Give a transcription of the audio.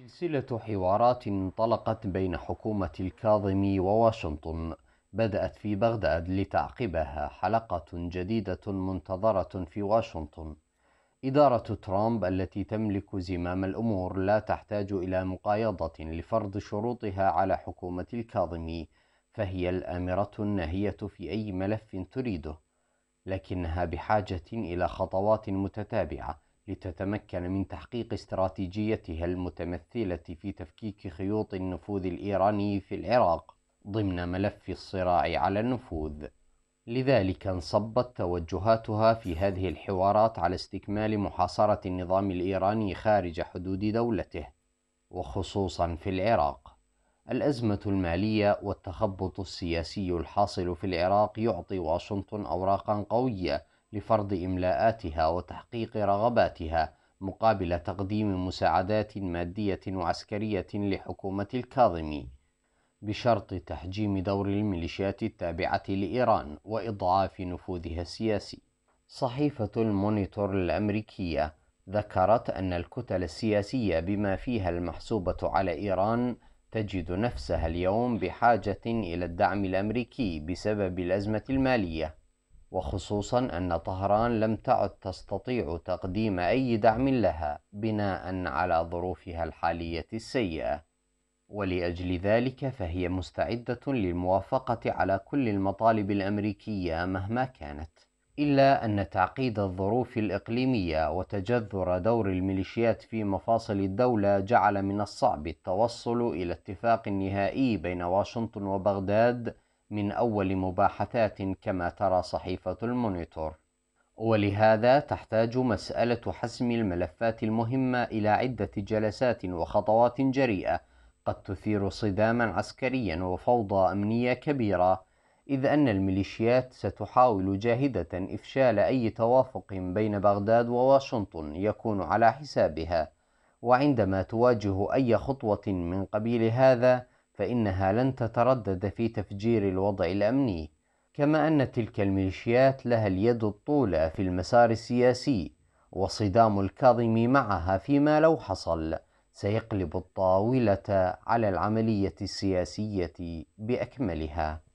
سلسلة حوارات انطلقت بين حكومة الكاظم وواشنطن بدأت في بغداد لتعقبها حلقة جديدة منتظرة في واشنطن. إدارة ترامب التي تملك زمام الأمور لا تحتاج إلى مقايضة لفرض شروطها على حكومة الكاظمي، فهي الآمرة الناهية في أي ملف تريده، لكنها بحاجة إلى خطوات متتابعة لتتمكن من تحقيق استراتيجيتها المتمثلة في تفكيك خيوط النفوذ الإيراني في العراق ضمن ملف الصراع على النفوذ لذلك انصبت توجهاتها في هذه الحوارات على استكمال محاصرة النظام الإيراني خارج حدود دولته وخصوصا في العراق الأزمة المالية والتخبط السياسي الحاصل في العراق يعطي واشنطن أوراقا قوية لفرض إملاءاتها وتحقيق رغباتها مقابل تقديم مساعدات مادية وعسكرية لحكومة الكاظمي بشرط تحجيم دور الميليشيات التابعة لإيران وإضعاف نفوذها السياسي. صحيفة المونيتور الأمريكية ذكرت أن الكتل السياسية بما فيها المحسوبة على إيران تجد نفسها اليوم بحاجة إلى الدعم الأمريكي بسبب الأزمة المالية وخصوصا أن طهران لم تعد تستطيع تقديم أي دعم لها بناء على ظروفها الحالية السيئة ولأجل ذلك فهي مستعدة للموافقة على كل المطالب الأمريكية مهما كانت إلا أن تعقيد الظروف الإقليمية وتجذر دور الميليشيات في مفاصل الدولة جعل من الصعب التوصل إلى اتفاق نهائي بين واشنطن وبغداد من أول مباحثات كما ترى صحيفة المونيتور ولهذا تحتاج مسألة حسم الملفات المهمة إلى عدة جلسات وخطوات جريئة قد تثير صداما عسكريا وفوضى أمنية كبيرة إذ أن الميليشيات ستحاول جاهدة إفشال أي توافق بين بغداد وواشنطن يكون على حسابها وعندما تواجه أي خطوة من قبيل هذا فإنها لن تتردد في تفجير الوضع الأمني، كما أن تلك الميليشيات لها اليد الطولى في المسار السياسي، وصدام الكاظم معها فيما لو حصل سيقلب الطاولة على العملية السياسية بأكملها.